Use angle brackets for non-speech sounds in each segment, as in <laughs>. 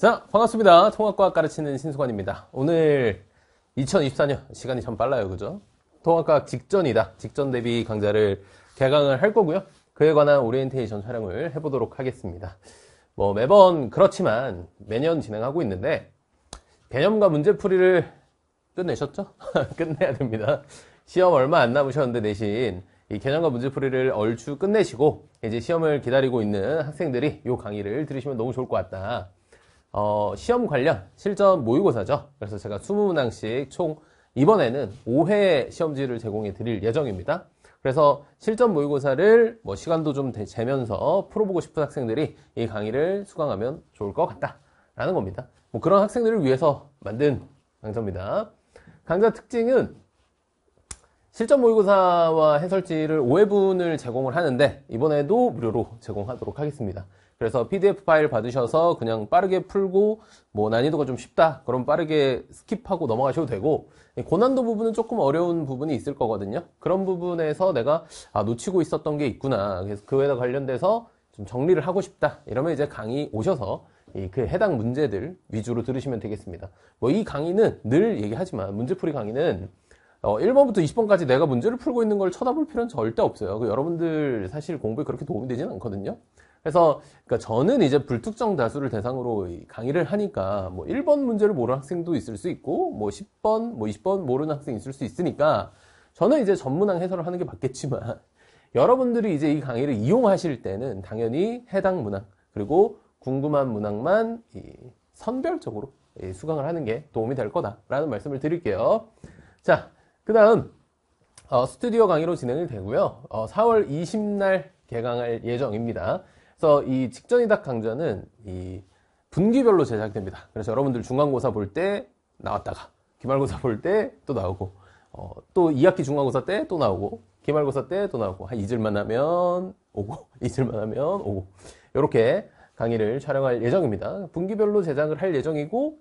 자, 반갑습니다. 통합과학 가르치는 신수관입니다. 오늘 2024년 시간이 참 빨라요. 그죠? 통합과학 직전이다. 직전 대비 강좌를 개강을 할 거고요. 그에 관한 오리엔테이션 촬영을 해보도록 하겠습니다. 뭐 매번 그렇지만 매년 진행하고 있는데 개념과 문제풀이를 끝내셨죠? <laughs> 끝내야 됩니다. 시험 얼마 안 남으셨는데 대신 이 개념과 문제풀이를 얼추 끝내시고 이제 시험을 기다리고 있는 학생들이 이 강의를 들으시면 너무 좋을 것 같다. 어, 시험 관련 실전 모의고사죠. 그래서 제가 20문항씩 총 이번에는 5회 시험지를 제공해 드릴 예정입니다. 그래서 실전 모의고사를 뭐 시간도 좀 재면서 풀어보고 싶은 학생들이 이 강의를 수강하면 좋을 것 같다라는 겁니다. 뭐 그런 학생들을 위해서 만든 강좌입니다. 강좌 특징은 실전 모의고사와 해설지를 5회분을 제공을 하는데 이번에도 무료로 제공하도록 하겠습니다. 그래서 PDF 파일 받으셔서 그냥 빠르게 풀고 뭐 난이도가 좀 쉽다 그럼 빠르게 스킵하고 넘어가셔도 되고 고난도 부분은 조금 어려운 부분이 있을 거거든요 그런 부분에서 내가 아 놓치고 있었던 게 있구나 그래서 그에 관련돼서 좀 정리를 하고 싶다 이러면 이제 강의 오셔서 그 해당 문제들 위주로 들으시면 되겠습니다 뭐 이 강의는 늘 얘기하지만 문제풀이 강의는 어, 1번부터 20번까지 내가 문제를 풀고 있는 걸 쳐다볼 필요는 절대 없어요. 그 여러분들 사실 공부에 그렇게 도움이 되지는 않거든요. 그래서 그러니까 저는 이제 불특정 다수를 대상으로 강의를 하니까 뭐 1번 문제를 모르는 학생도 있을 수 있고 뭐 10번, 뭐 20번 모르는 학생이 있을 수 있으니까 저는 이제 전문학 해설을 하는 게 맞겠지만 <laughs> 여러분들이 이제 이 강의를 이용하실 때는 당연히 해당 문항 그리고 궁금한 문항만 선별적으로 수강을 하는 게 도움이 될 거다라는 말씀을 드릴게요. 자, 그 다음 어, 스튜디오 강의로 진행이 되고요. 어, 4월 20날 개강할 예정입니다. 그래서 이 직전이다 강좌는 이 분기별로 제작됩니다. 그래서 여러분들 중간고사 볼 때 나왔다가 기말고사 볼 때 또 나오고 어, 또 2학기 중간고사 때 또 나오고 기말고사 때 또 나오고 한 이틀만 하면 오고 <laughs> 이틀만 하면 오고 이렇게 강의를 촬영할 예정입니다. 분기별로 제작을 할 예정이고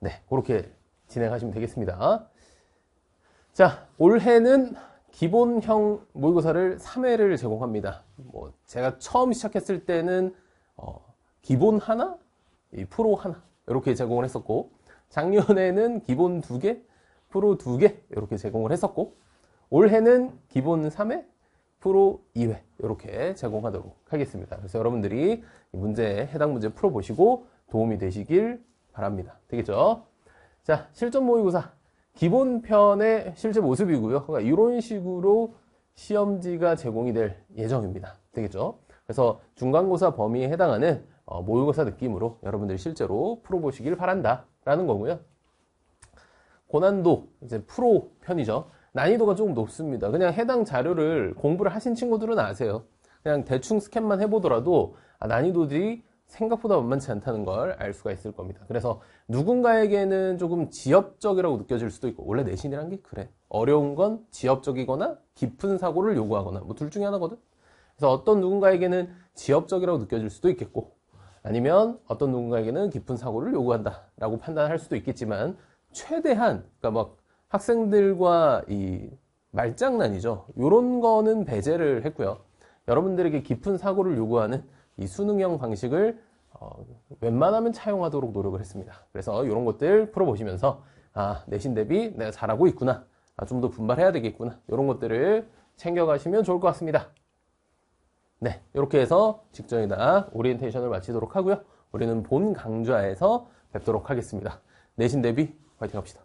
네 그렇게 진행하시면 되겠습니다. 자 올해는 기본형 모의고사를 3회를 제공합니다. 뭐 제가 처음 시작했을 때는 어 기본 하나, 프로 하나 이렇게 제공을 했었고 작년에는 기본 두 개, 프로 두개 이렇게 제공을 했었고 올해는 기본 3회, 프로 2회 이렇게 제공하도록 하겠습니다. 그래서 여러분들이 문제 해당 문제 풀어보시고 도움이 되시길 바랍니다. 되겠죠? 자, 실전 모의고사 기본편의 실제 모습이고요. 그러니까 이런 식으로 시험지가 제공이 될 예정입니다. 되겠죠? 그래서 중간고사 범위에 해당하는 어, 모의고사 느낌으로 여러분들이 실제로 풀어보시길 바란다라는 거고요. 고난도, 이제 프로 편이죠. 난이도가 조금 높습니다. 그냥 해당 자료를 공부를 하신 친구들은 아세요. 그냥 대충 스캔만 해보더라도 아, 난이도들이 생각보다 만만치 않다는 걸 알 수가 있을 겁니다. 그래서 누군가에게는 조금 지엽적이라고 느껴질 수도 있고 원래 내신이란 게 그래. 어려운 건 지엽적이거나 깊은 사고를 요구하거나 뭐 둘 중에 하나거든. 그래서 어떤 누군가에게는 지엽적이라고 느껴질 수도 있겠고 아니면 어떤 누군가에게는 깊은 사고를 요구한다라고 판단할 수도 있겠지만 최대한 그러니까 막 학생들과 이 말장난이죠. 요런 거는 배제를 했고요. 여러분들에게 깊은 사고를 요구하는 이 수능형 방식을 어, 웬만하면 차용하도록 노력을 했습니다. 그래서 이런 것들 풀어보시면서 아 내신 대비 내가 잘하고 있구나 아, 좀 더 분발해야 되겠구나 이런 것들을 챙겨가시면 좋을 것 같습니다. 네 이렇게 해서 직전이나 오리엔테이션을 마치도록 하고요. 우리는 본 강좌에서 뵙도록 하겠습니다. 내신 대비 화이팅 합시다.